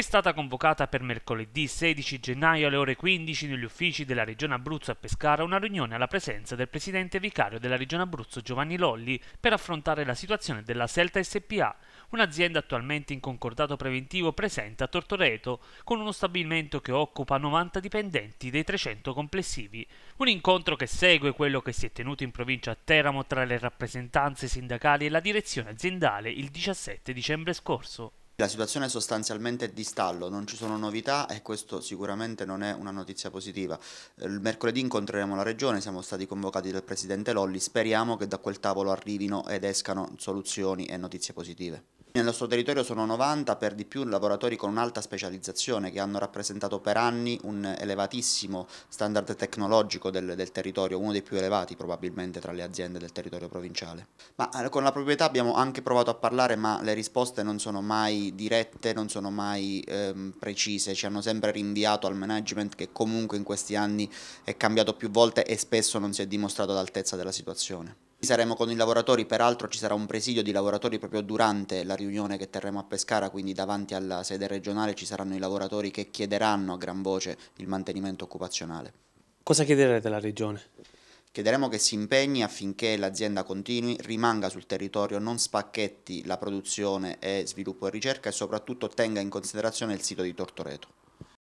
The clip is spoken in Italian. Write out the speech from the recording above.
è stata convocata per mercoledì 16 gennaio alle ore 15 negli uffici della Regione Abruzzo a Pescara una riunione alla presenza del presidente vicario della Regione Abruzzo Giovanni Lolli per affrontare la situazione della Selta SPA, un'azienda attualmente in concordato preventivo presente a Tortoreto, con uno stabilimento che occupa 90 dipendenti dei 300 complessivi. Un incontro che segue quello che si è tenuto in provincia a Teramo tra le rappresentanze sindacali e la direzione aziendale il 17 dicembre scorso. La situazione sostanzialmente è di stallo, non ci sono novità e questo sicuramente non è una notizia positiva. Il mercoledì incontreremo la Regione, siamo stati convocati dal Presidente Lolli, speriamo che da quel tavolo arrivino ed escano soluzioni e notizie positive. Nel nostro territorio sono 90 per di più lavoratori con un'alta specializzazione che hanno rappresentato per anni un elevatissimo standard tecnologico del, del, territorio, uno dei più elevati probabilmente tra le aziende del territorio provinciale. Ma eh, con la proprietà abbiamo anche provato a parlare ma le risposte non sono mai dirette, non sono mai ehm, precise, ci hanno sempre rinviato al management che comunque in questi anni è cambiato più volte e spesso non si è dimostrato all'altezza della situazione. Saremo con i lavoratori, peraltro ci sarà un presidio di lavoratori proprio durante la riunione che terremo a Pescara, quindi davanti alla sede regionale ci saranno i lavoratori che chiederanno a gran voce il mantenimento occupazionale. Cosa chiederete alla regione? Chiederemo che si impegni affinché l'azienda continui, rimanga sul territorio, non spacchetti la produzione e sviluppo e ricerca e soprattutto tenga in considerazione il sito di Tortoreto.